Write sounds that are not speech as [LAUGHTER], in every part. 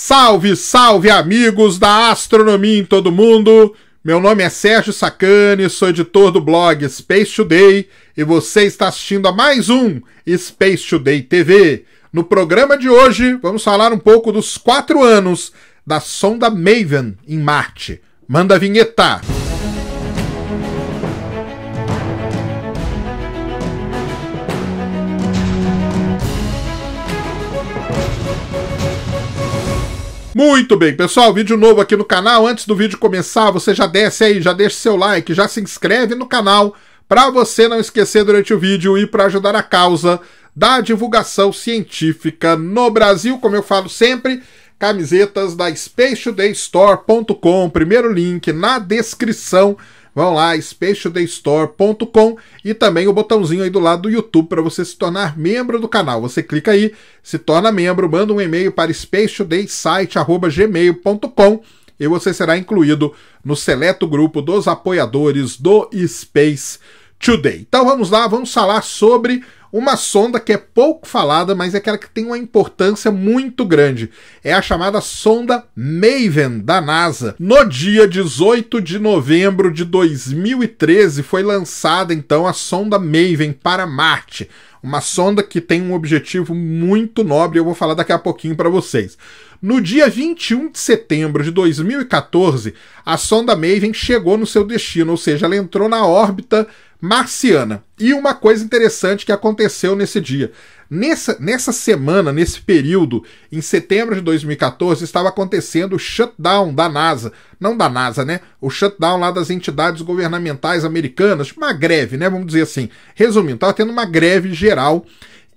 Salve, salve amigos da astronomia em todo mundo! Meu nome é Sérgio Sacani, sou editor do blog Space Today e você está assistindo a mais um Space Today TV. No programa de hoje, vamos falar um pouco dos quatro anos da sonda Maven em Marte. Manda a vinheta! Muito bem, pessoal, vídeo novo aqui no canal. Antes do vídeo começar, você já desce aí, já deixa seu like, já se inscreve no canal para você não esquecer durante o vídeo e para ajudar a causa da divulgação científica no Brasil, como eu falo sempre, camisetas da SpacetodayStore.com, primeiro link na descrição Vão lá, specialdaystore.com e também o botãozinho aí do lado do YouTube para você se tornar membro do canal. Você clica aí, se torna membro, manda um e-mail para specialdaysite.gmail.com e você será incluído no seleto grupo dos apoiadores do Space Today. Então vamos lá, vamos falar sobre uma sonda que é pouco falada, mas é aquela que tem uma importância muito grande. É a chamada sonda Maven da NASA. No dia 18 de novembro de 2013 foi lançada então a sonda Maven para Marte. Uma sonda que tem um objetivo muito nobre, eu vou falar daqui a pouquinho para vocês. No dia 21 de setembro de 2014, a sonda Maven chegou no seu destino, ou seja, ela entrou na órbita marciana. E uma coisa interessante que aconteceu nesse dia. Nessa, nessa semana, nesse período, em setembro de 2014, estava acontecendo o shutdown da NASA. Não da NASA, né? O shutdown lá das entidades governamentais americanas. Uma greve, né? Vamos dizer assim. Resumindo, estava tendo uma greve geral.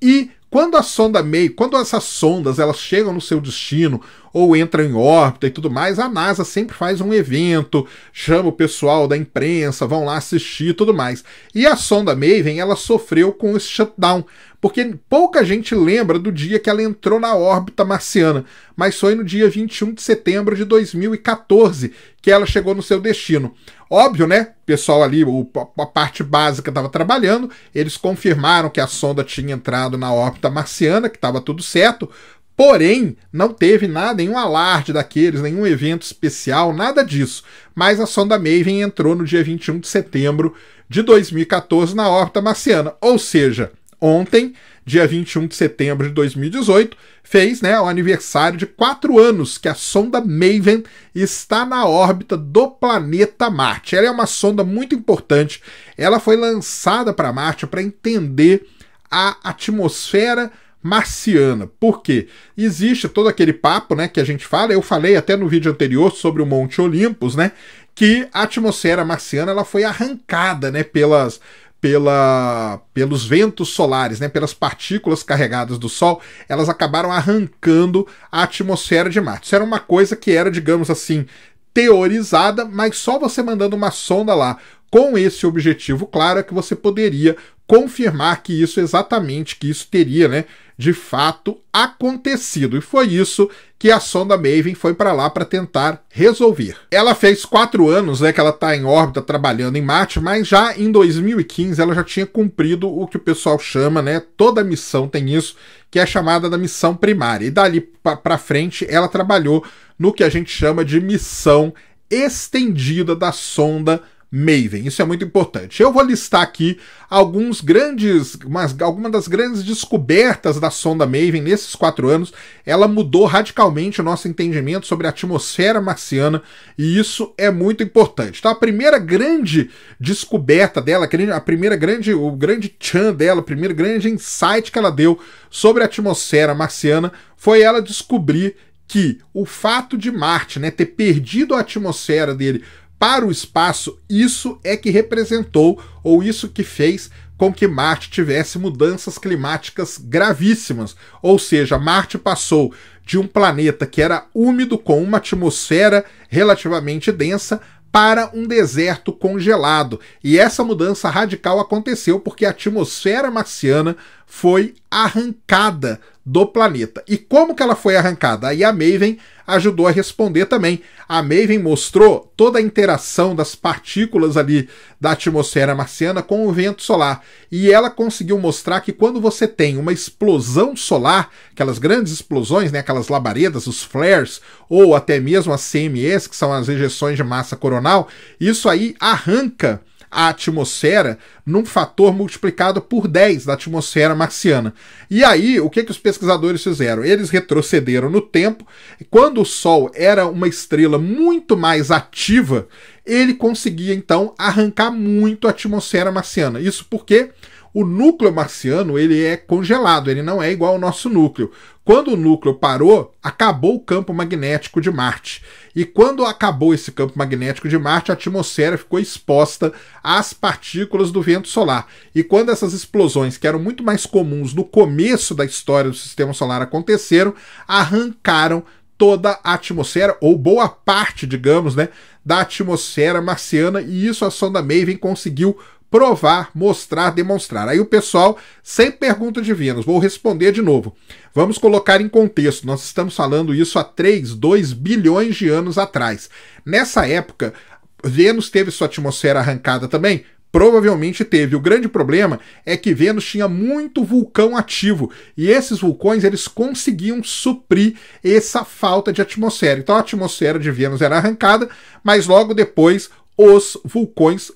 E quando a sonda meio, quando essas sondas elas chegam no seu destino ou entram em órbita e tudo mais, a NASA sempre faz um evento, chama o pessoal da imprensa, vão lá assistir e tudo mais. E a sonda Maven, ela sofreu com esse shutdown, porque pouca gente lembra do dia que ela entrou na órbita marciana, mas foi no dia 21 de setembro de 2014 que ela chegou no seu destino. Óbvio, né? O pessoal ali, o, a parte básica estava trabalhando, eles confirmaram que a sonda tinha entrado na órbita marciana, que estava tudo certo, porém não teve nada, nenhum alarde daqueles, nenhum evento especial, nada disso. Mas a sonda Maven entrou no dia 21 de setembro de 2014 na órbita marciana, ou seja, ontem dia 21 de setembro de 2018, fez né, o aniversário de quatro anos que a sonda Maven está na órbita do planeta Marte. Ela é uma sonda muito importante, ela foi lançada para Marte para entender a atmosfera marciana. porque Existe todo aquele papo, né, que a gente fala, eu falei até no vídeo anterior sobre o Monte Olympus, né, que a atmosfera marciana ela foi arrancada, né, pelas pela, pelos ventos solares, né, pelas partículas carregadas do Sol, elas acabaram arrancando a atmosfera de Marte. Isso era uma coisa que era, digamos assim, teorizada, mas só você mandando uma sonda lá com esse objetivo claro é que você poderia confirmar que isso exatamente, que isso teria, né, de fato acontecido. E foi isso que a sonda Maven foi para lá para tentar resolver. Ela fez quatro anos, né, que ela está em órbita trabalhando em Marte, mas já em 2015 ela já tinha cumprido o que o pessoal chama, né, toda missão tem isso, que é chamada da missão primária. E dali para frente ela trabalhou no que a gente chama de missão estendida da sonda Maven. Isso é muito importante. Eu vou listar aqui alguns grandes, mas algumas das grandes descobertas da sonda Maven nesses quatro anos. Ela mudou radicalmente o nosso entendimento sobre a atmosfera marciana e isso é muito importante. Então, a primeira grande descoberta dela, a primeira grande, o grande chan dela, o primeiro grande insight que ela deu sobre a atmosfera marciana foi ela descobrir que o fato de Marte né, ter perdido a atmosfera dele para o espaço, isso é que representou ou isso que fez com que Marte tivesse mudanças climáticas gravíssimas. Ou seja, Marte passou de um planeta que era úmido com uma atmosfera relativamente densa para um deserto congelado. E essa mudança radical aconteceu porque a atmosfera marciana foi arrancada do planeta. E como que ela foi arrancada? Aí a Maven ajudou a responder também. A Maven mostrou toda a interação das partículas ali da atmosfera marciana com o vento solar. E ela conseguiu mostrar que quando você tem uma explosão solar, aquelas grandes explosões, né, aquelas labaredas, os flares, ou até mesmo as CMEs, que são as ejeções de massa coronal, isso aí arranca a atmosfera num fator multiplicado por 10 da atmosfera marciana. E aí, o que, que os pesquisadores fizeram? Eles retrocederam no tempo, e quando o Sol era uma estrela muito mais ativa, ele conseguia então arrancar muito a atmosfera marciana. Isso porque o núcleo marciano ele é congelado, ele não é igual ao nosso núcleo. Quando o núcleo parou, acabou o campo magnético de Marte. E quando acabou esse campo magnético de Marte, a atmosfera ficou exposta às partículas do vento solar. E quando essas explosões, que eram muito mais comuns no começo da história do sistema solar, aconteceram, arrancaram toda a atmosfera, ou boa parte, digamos, né, da atmosfera marciana, e isso a sonda Maven conseguiu provar, mostrar, demonstrar. Aí o pessoal, sem pergunta de Vênus, vou responder de novo. Vamos colocar em contexto, nós estamos falando isso há 3, 2 bilhões de anos atrás. Nessa época, Vênus teve sua atmosfera arrancada também? Provavelmente teve. O grande problema é que Vênus tinha muito vulcão ativo e esses vulcões eles conseguiam suprir essa falta de atmosfera. Então a atmosfera de Vênus era arrancada, mas logo depois os vulcões,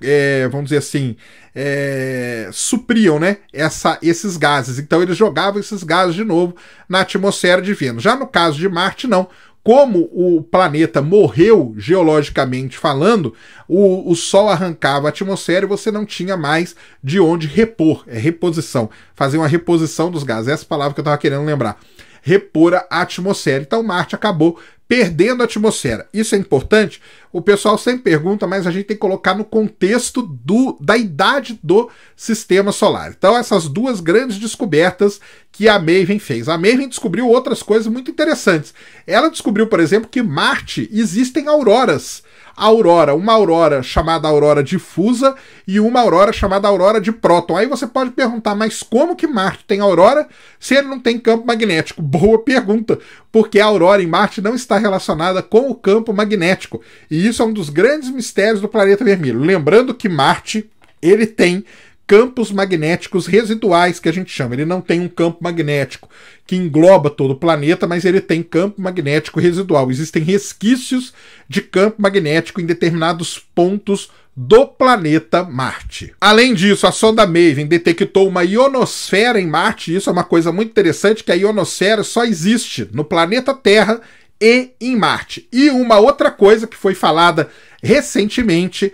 é, vamos dizer assim, é, supriam né, essa, esses gases. Então eles jogavam esses gases de novo na atmosfera de Vênus. Já no caso de Marte, não. Como o planeta morreu geologicamente falando, o, o Sol arrancava a atmosfera e você não tinha mais de onde repor, é reposição, fazer uma reposição dos gases. Essa palavra que eu estava querendo lembrar repor a atmosfera. Então Marte acabou perdendo a atmosfera. Isso é importante? O pessoal sempre pergunta, mas a gente tem que colocar no contexto do, da idade do sistema solar. Então, essas duas grandes descobertas que a Maven fez. A Maven descobriu outras coisas muito interessantes. Ela descobriu, por exemplo, que Marte existem auroras aurora, uma aurora chamada aurora difusa e uma aurora chamada aurora de próton. Aí você pode perguntar, mas como que Marte tem aurora se ele não tem campo magnético? [LAUGHS] Boa pergunta, porque a aurora em Marte não está relacionada com o campo magnético. E isso é um dos grandes mistérios do planeta vermelho. Lembrando que Marte, ele tem campos magnéticos residuais, que a gente chama. Ele não tem um campo magnético que engloba todo o planeta, mas ele tem campo magnético residual. Existem resquícios de campo magnético em determinados pontos do planeta Marte. Além disso, a sonda Maven detectou uma ionosfera em Marte. Isso é uma coisa muito interessante, que a ionosfera só existe no planeta Terra e em Marte. E uma outra coisa que foi falada recentemente,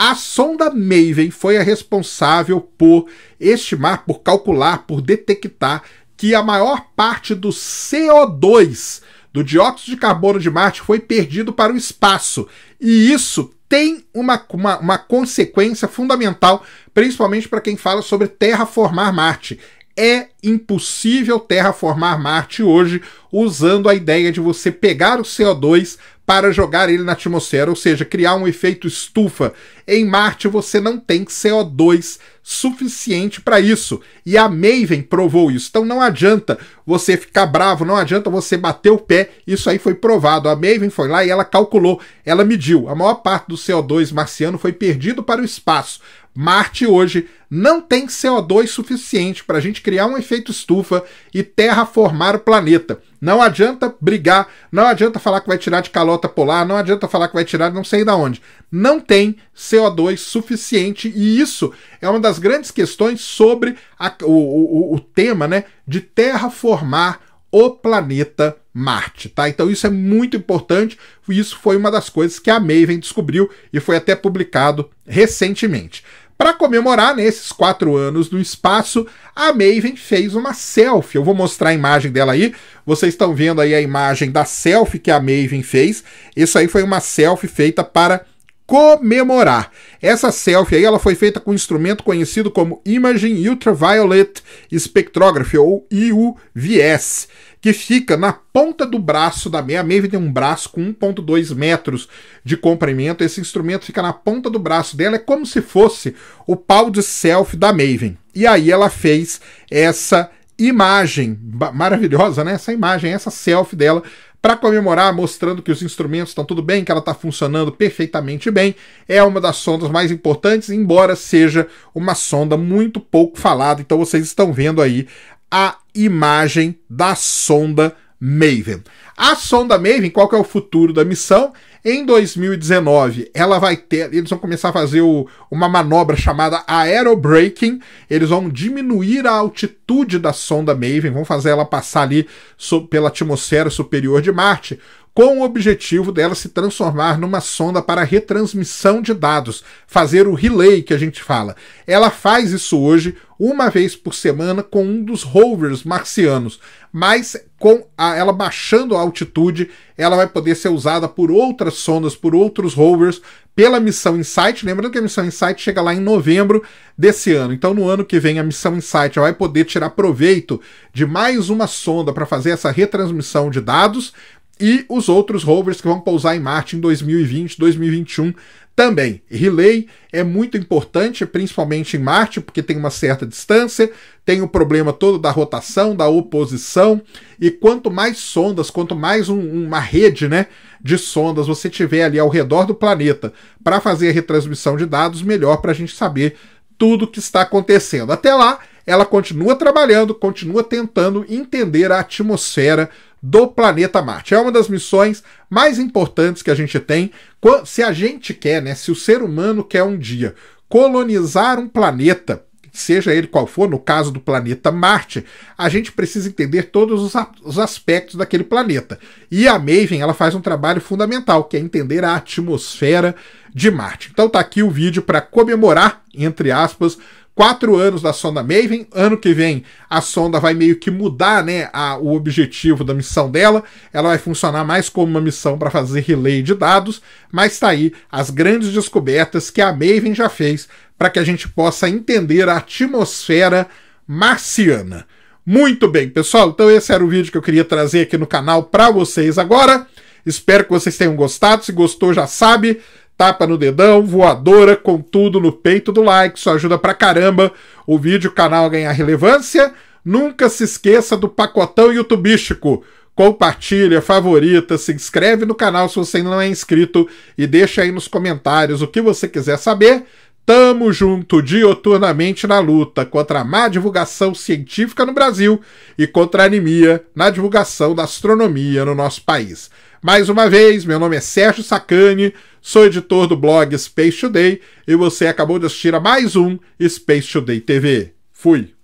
a sonda MAVEN foi a responsável por estimar, por calcular, por detectar que a maior parte do CO2 do dióxido de carbono de Marte foi perdido para o espaço. E isso tem uma, uma, uma consequência fundamental, principalmente para quem fala sobre terraformar Marte. É impossível terraformar Marte hoje usando a ideia de você pegar o CO2, para jogar ele na atmosfera, ou seja, criar um efeito estufa. Em Marte você não tem CO2 suficiente para isso. E a Maven provou isso. Então não adianta você ficar bravo, não adianta você bater o pé. Isso aí foi provado. A Maven foi lá e ela calculou, ela mediu. A maior parte do CO2 marciano foi perdido para o espaço, Marte hoje não tem CO2 suficiente para a gente criar um efeito estufa e terraformar o planeta. Não adianta brigar, não adianta falar que vai tirar de calota polar, não adianta falar que vai tirar de não sei de onde. Não tem CO2 suficiente e isso é uma das grandes questões sobre a, o, o, o tema né, de terraformar o planeta Marte, tá? Então isso é muito importante, isso foi uma das coisas que a Maven descobriu e foi até publicado recentemente. Para comemorar nesses né, quatro anos do espaço, a Maven fez uma selfie. Eu vou mostrar a imagem dela aí. Vocês estão vendo aí a imagem da selfie que a Maven fez. Isso aí foi uma selfie feita para comemorar. Essa selfie aí ela foi feita com um instrumento conhecido como Imaging Ultraviolet Spectrography, ou IUVS, que fica na ponta do braço da meia. A Maeve tem um braço com 1,2 metros de comprimento. Esse instrumento fica na ponta do braço dela, é como se fosse o pau de selfie da Maven. E aí ela fez essa imagem maravilhosa, né? Essa imagem, essa selfie dela para comemorar, mostrando que os instrumentos estão tudo bem, que ela está funcionando perfeitamente bem. É uma das sondas mais importantes, embora seja uma sonda muito pouco falada. Então vocês estão vendo aí a imagem da sonda Maven. A sonda Maven, qual que é o futuro da missão? Em 2019, ela vai ter, eles vão começar a fazer o, uma manobra chamada aerobraking. Eles vão diminuir a altitude da sonda Maven, vão fazer ela passar ali so, pela atmosfera superior de Marte, com o objetivo dela se transformar numa sonda para retransmissão de dados, fazer o relay que a gente fala. Ela faz isso hoje uma vez por semana com um dos rovers marcianos, mas com a, ela baixando a altitude, ela vai poder ser usada por outras sondas, por outros rovers, pela missão Insight. Lembrando que a missão Insight chega lá em novembro desse ano. Então, no ano que vem, a missão Insight vai poder tirar proveito de mais uma sonda para fazer essa retransmissão de dados, e os outros rovers que vão pousar em Marte em 2020, 2021 também. Relay é muito importante, principalmente em Marte, porque tem uma certa distância, tem o problema todo da rotação, da oposição, e quanto mais sondas, quanto mais um, uma rede né, de sondas você tiver ali ao redor do planeta para fazer a retransmissão de dados, melhor para a gente saber tudo que está acontecendo. Até lá, ela continua trabalhando, continua tentando entender a atmosfera do planeta Marte. É uma das missões mais importantes que a gente tem. Se a gente quer, né? Se o ser humano quer um dia colonizar um planeta, seja ele qual for, no caso do planeta Marte, a gente precisa entender todos os, aspectos daquele planeta. E a Maven ela faz um trabalho fundamental, que é entender a atmosfera de Marte. Então tá aqui o vídeo para comemorar, entre aspas, quatro anos da sonda Maven. Ano que vem a sonda vai meio que mudar né, a, o objetivo da missão dela. Ela vai funcionar mais como uma missão para fazer relay de dados, mas está aí as grandes descobertas que a Maven já fez para que a gente possa entender a atmosfera marciana. Muito bem, pessoal, então esse era o vídeo que eu queria trazer aqui no canal para vocês agora. Espero que vocês tenham gostado. Se gostou, já sabe, tapa no dedão, voadora com tudo no peito do like. Isso ajuda pra caramba o vídeo, o canal a ganhar relevância. Nunca se esqueça do pacotão youtubístico. Compartilha, favorita, se inscreve no canal se você ainda não é inscrito e deixa aí nos comentários o que você quiser saber. Tamo junto dioturnamente na luta contra a má divulgação científica no Brasil e contra a anemia na divulgação da astronomia no nosso país. Mais uma vez, meu nome é Sérgio Sacani, Sou editor do blog Space Today e você acabou de assistir a mais um Space Today TV. Fui!